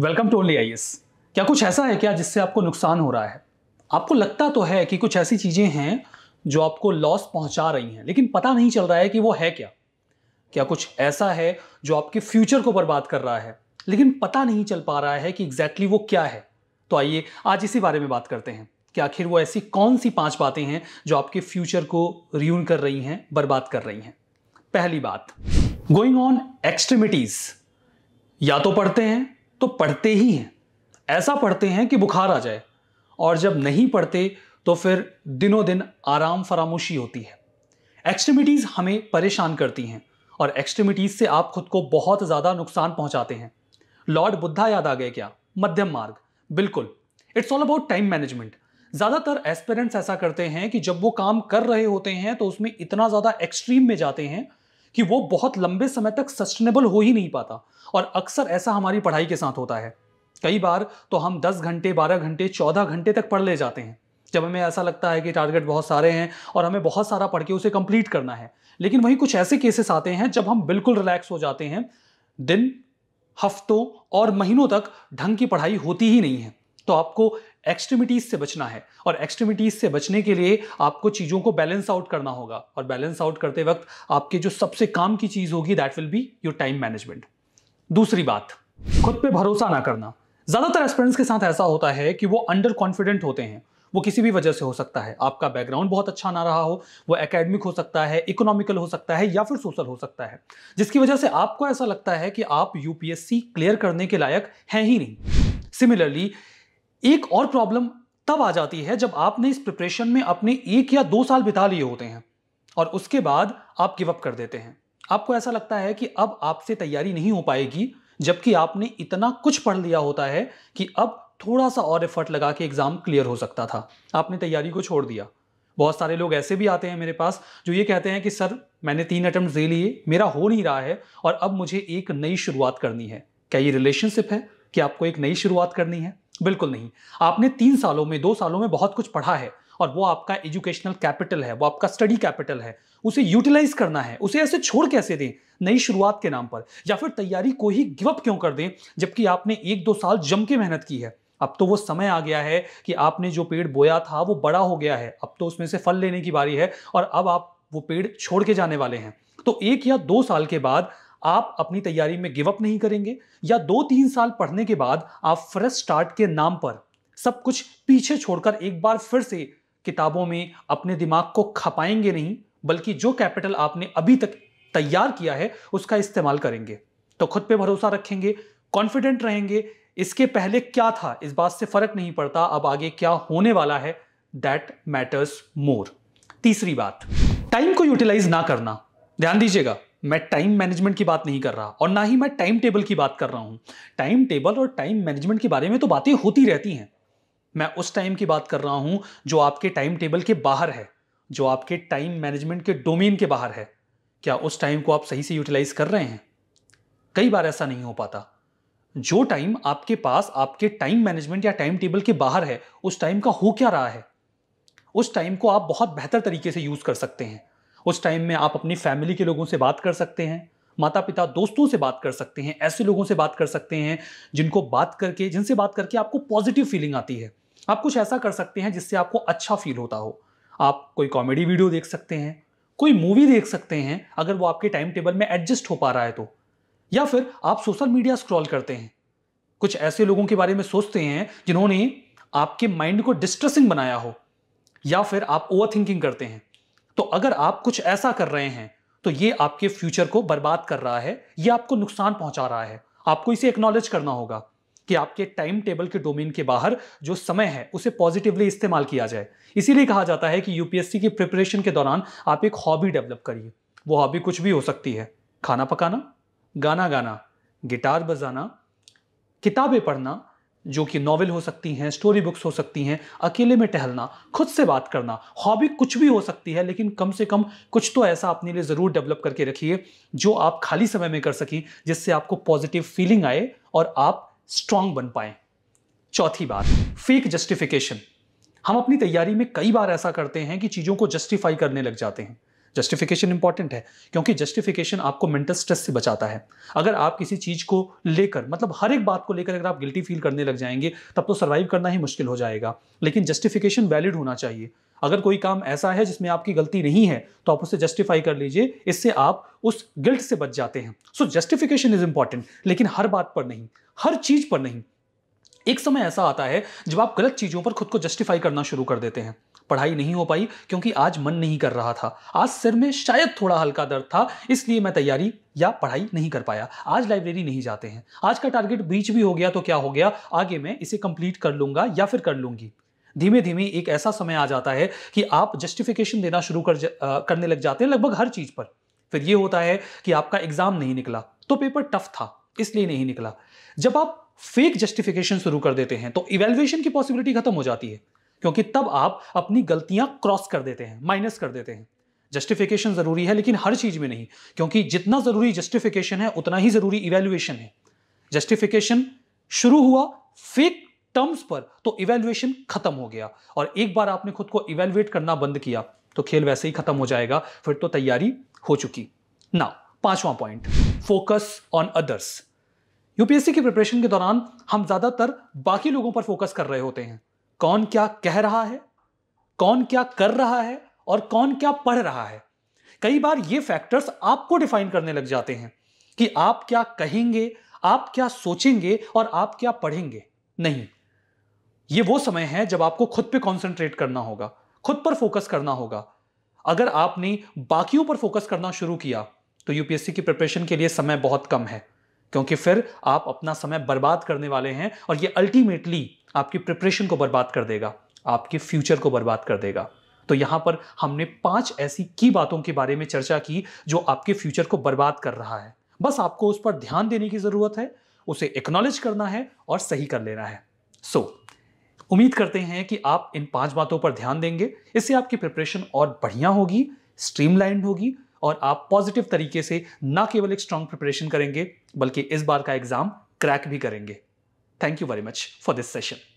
welcome to only I क्या कुछ ऐसा है क्या जिससे आपको नुकसान हो रहा है आपको लगता तो है कि कुछ ऐसी चीज़ें हैं जो आपको लॉस पहुंचा रही हैं लेकिन पता नहीं चल रहा है कि वो है क्या क्या कुछ ऐसा है जो आपके फ्यूचर को बर्बाद कर रहा है लेकिन पता नहीं चल पा रहा है कि एग्जैक्टली exactly वो क्या है तो आइए आज इसी बारे में बात करते हैं कि आखिर वो ऐसी कौन सी पांच बातें हैं जो आपके फ्यूचर को रियून कर रही हैं बर्बाद कर रही हैं पहली बात गोइंग ऑन एक्सट्रीमिटीज या तो पढ़ते हैं तो पढ़ते ही हैं ऐसा पढ़ते हैं कि बुखार आ जाए और जब नहीं पढ़ते तो फिर दिनों दिन आराम फरामोशी होती है एक्सट्रीमिटीज़ हमें परेशान करती हैं और एक्सट्रीमिटीज़ से आप खुद को बहुत ज़्यादा नुकसान पहुंचाते हैं लॉर्ड बुद्धा याद आ गए क्या मध्यम मार्ग बिल्कुल it's all about time management ज़्यादातर एस्पेरेंट्स ऐसा करते हैं कि जब वो काम कर रहे होते हैं तो उसमें इतना ज़्यादा एक्सट्रीम में जाते हैं कि वो बहुत लंबे समय तक सस्टेनेबल हो ही नहीं पाता और अक्सर ऐसा हमारी पढ़ाई के साथ होता है कई बार तो हम 10 घंटे 12 घंटे 14 घंटे तक पढ़ ले जाते हैं जब हमें ऐसा लगता है कि टारगेट बहुत सारे हैं और हमें बहुत सारा पढ़ के उसे कंप्लीट करना है लेकिन वहीं कुछ ऐसे केसेस आते हैं जब हम बिल्कुल रिलैक्स हो जाते हैं दिन हफ्तों और महीनों तक ढंग की पढ़ाई होती ही नहीं है तो आपको एक्सट्रीमिटीज से बचना है और एक्सट्रीमिटीज से बचने के लिए आपको चीज़ों को बैलेंस आउट करना होगा और बैलेंस आउट करते वक्त आपके जो सबसे काम की चीज़ होगी that will be your time management दूसरी बात खुद पे भरोसा ना करना ज़्यादातर एक्सपेरेंट्स के साथ ऐसा होता है कि वो अंडर कॉन्फिडेंट होते हैं वो किसी भी वजह से हो सकता है आपका बैकग्राउंड बहुत अच्छा ना रहा हो वो एकेडमिक हो सकता है इकोनॉमिकल हो सकता है या फिर सोशल हो सकता है जिसकी वजह से आपको ऐसा लगता है कि आप यूपीएससी क्लियर करने के लायक हैं ही नहीं सिमिलरली एक और प्रॉब्लम तब आ जाती है जब आपने इस प्रिपरेशन में अपने एक या दो साल बिता लिए होते हैं और उसके बाद आप गिव अप कर देते हैं आपको ऐसा लगता है कि अब आपसे तैयारी नहीं हो पाएगी जबकि आपने इतना कुछ पढ़ लिया होता है कि अब थोड़ा सा और एफर्ट लगा के एग्ज़ाम क्लियर हो सकता था आपने तैयारी को छोड़ दिया बहुत सारे लोग ऐसे भी आते हैं मेरे पास जो ये कहते हैं कि सर मैंने तीन अटैम्प्ट दे लिए मेरा हो नहीं रहा है और अब मुझे एक नई शुरुआत करनी है क्या ये रिलेशनशिप है कि आपको एक नई शुरुआत करनी है बिल्कुल नहीं आपने तीन सालों में दो सालों में बहुत कुछ पढ़ा है और वो आपका एजुकेशनल कैपिटल है वो आपका स्टडी कैपिटल है उसे यूटिलाइज करना है उसे ऐसे छोड़ कैसे दें नई शुरुआत के नाम पर या फिर तैयारी को ही गिवअप क्यों कर दें जबकि आपने एक दो साल जम के मेहनत की है अब तो वो समय आ गया है कि आपने जो पेड़ बोया था वो बड़ा हो गया है अब तो उसमें से फल लेने की बारी है और अब आप वो पेड़ छोड़ के जाने वाले हैं तो एक या दो साल के बाद आप अपनी तैयारी में गिव अप नहीं करेंगे या दो तीन साल पढ़ने के बाद आप फ्रेश स्टार्ट के नाम पर सब कुछ पीछे छोड़कर एक बार फिर से किताबों में अपने दिमाग को खपाएंगे नहीं बल्कि जो कैपिटल आपने अभी तक तैयार किया है उसका इस्तेमाल करेंगे तो खुद पे भरोसा रखेंगे कॉन्फिडेंट रहेंगे इसके पहले क्या था इस बात से फर्क नहीं पड़ता अब आगे क्या होने वाला है दैट मैटर्स मोर तीसरी बात टाइम को यूटिलाइज ना करना ध्यान दीजिएगा मैं टाइम मैनेजमेंट की बात नहीं कर रहा और ना ही मैं टाइम टेबल की बात कर रहा हूँ टाइम टेबल और टाइम मैनेजमेंट के बारे में तो बातें होती रहती हैं मैं उस टाइम की बात कर रहा हूँ जो आपके टाइम टेबल के बाहर है जो आपके टाइम मैनेजमेंट के डोमेन के बाहर है क्या उस टाइम को आप सही से यूटिलाइज कर रहे हैं कई बार ऐसा नहीं हो पाता जो टाइम आपके पास आपके टाइम मैनेजमेंट या टाइम टेबल के बाहर है उस टाइम का हो क्या रहा है उस टाइम को आप बहुत बेहतर तरीके से यूज कर सकते हैं उस टाइम में आप अपनी फैमिली के लोगों से बात कर सकते हैं माता पिता दोस्तों से बात कर सकते हैं ऐसे लोगों से बात कर सकते हैं जिनको बात करके जिनसे बात करके आपको पॉजिटिव फीलिंग आती है आप कुछ ऐसा कर सकते हैं जिससे आपको अच्छा फील होता हो आप कोई कॉमेडी वीडियो देख सकते हैं कोई मूवी देख सकते हैं अगर वो आपके टाइम टेबल में एडजस्ट हो पा रहा है तो या फिर आप सोशल मीडिया स्क्रॉल करते हैं कुछ ऐसे लोगों के बारे में सोचते हैं जिन्होंने आपके माइंड को डिस्ट्रेसिंग बनाया हो या फिर आप ओवर थिंकिंग करते हैं तो अगर आप कुछ ऐसा कर रहे हैं तो ये आपके फ्यूचर को बर्बाद कर रहा है ये आपको नुकसान पहुंचा रहा है आपको इसे एक्नॉलेज करना होगा कि आपके टाइम टेबल के डोमेन के बाहर जो समय है उसे पॉजिटिवली इस्तेमाल किया जाए इसीलिए कहा जाता है कि यूपीएससी की प्रिपरेशन के दौरान आप एक हॉबी डेवलप करिए वो हॉबी कुछ भी हो सकती है खाना पकाना गाना गाना गिटार बजाना किताबें पढ़ना जो कि नॉवल हो सकती हैं स्टोरी बुक्स हो सकती हैं अकेले में टहलना खुद से बात करना हॉबी कुछ भी हो सकती है लेकिन कम से कम कुछ तो ऐसा अपने लिए ज़रूर डेवलप करके रखिए जो आप खाली समय में कर सकें जिससे आपको पॉजिटिव फीलिंग आए और आप स्ट्रांग बन पाए चौथी बात फेक जस्टिफिकेशन हम अपनी तैयारी में कई बार ऐसा करते हैं कि चीज़ों को जस्टिफाई करने लग जाते हैं जस्टिफिकेशन इंपॉर्टेंट है क्योंकि जस्टिफिकेशन आपको मेंटल स्ट्रेस से बचाता है अगर आप किसी चीज़ को लेकर मतलब हर एक बात को लेकर अगर आप गिल्टी फील करने लग जाएंगे तब तो सर्वाइव करना ही मुश्किल हो जाएगा लेकिन जस्टिफिकेशन वैलिड होना चाहिए अगर कोई काम ऐसा है जिसमें आपकी गलती नहीं है तो आप उसे जस्टिफाई कर लीजिए इससे आप उस गिल्ट से बच जाते हैं सो जस्टिफिकेशन इज इंपॉर्टेंट लेकिन हर बात पर नहीं हर चीज़ पर नहीं एक समय ऐसा आता है जब आप गलत चीज़ों पर खुद को जस्टिफाई करना शुरू कर देते हैं पढ़ाई नहीं हो पाई क्योंकि आज मन नहीं कर रहा था आज सिर में शायद थोड़ा हल्का दर्द था इसलिए मैं तैयारी या पढ़ाई नहीं कर पाया आज लाइब्रेरी नहीं जाते हैं आज का टारगेट ब्रीच भी हो गया तो क्या हो गया आगे मैं इसे कंप्लीट कर लूंगा या फिर कर लूंगी धीमे धीमे एक ऐसा समय आ जाता है कि आप जस्टिफिकेशन देना शुरू कर आ, करने लग जाते हैं लगभग हर चीज पर फिर ये होता है कि आपका एग्जाम नहीं निकला तो पेपर टफ था इसलिए नहीं निकला जब आप फेक जस्टिफिकेशन शुरू कर देते हैं तो इवेल्युएशन की पॉसिबिलिटी खत्म हो जाती है क्योंकि तब आप अपनी गलतियां क्रॉस कर देते हैं माइनस कर देते हैं जस्टिफिकेशन जरूरी है लेकिन हर चीज में नहीं क्योंकि जितना जरूरी जस्टिफिकेशन है उतना ही जरूरी इवेल्युएशन है जस्टिफिकेशन शुरू हुआ फेक टर्म्स पर तो इवेल्युएशन खत्म हो गया और एक बार आपने खुद को इवेल्युएट करना बंद किया तो खेल वैसे ही खत्म हो जाएगा फिर तो तैयारी हो चुकी ना पांचवा point focus on others UPSC की प्रिपरेशन के दौरान हम ज्यादातर बाकी लोगों पर फोकस कर रहे होते हैं कौन क्या कह रहा है कौन क्या कर रहा है और कौन क्या पढ़ रहा है कई बार ये फैक्टर्स आपको डिफाइन करने लग जाते हैं कि आप क्या कहेंगे आप क्या सोचेंगे और आप क्या पढ़ेंगे नहीं ये वो समय है जब आपको खुद पे कंसंट्रेट करना होगा खुद पर फोकस करना होगा अगर आपने बाकियों पर फोकस करना शुरू किया तो यूपीएससी की प्रिपरेशन के लिए समय बहुत कम है क्योंकि फिर आप अपना समय बर्बाद करने वाले हैं और ये अल्टीमेटली आपकी प्रिपरेशन को बर्बाद कर देगा आपके फ्यूचर को बर्बाद कर देगा तो यहां पर हमने पांच ऐसी की बातों के बारे में चर्चा की जो आपके फ्यूचर को बर्बाद कर रहा है बस आपको उस पर ध्यान देने की ज़रूरत है उसे एक्नॉलेज करना है और सही कर लेना है सो so, उम्मीद करते हैं कि आप इन पांच बातों पर ध्यान देंगे इससे आपकी प्रिपरेशन और बढ़िया होगी स्ट्रीमलाइंड होगी और आप पॉजिटिव तरीके से ना केवल एक स्ट्रांग प्रिपरेशन करेंगे बल्कि इस बार का एग्जाम क्रैक भी करेंगे thank you very much for this session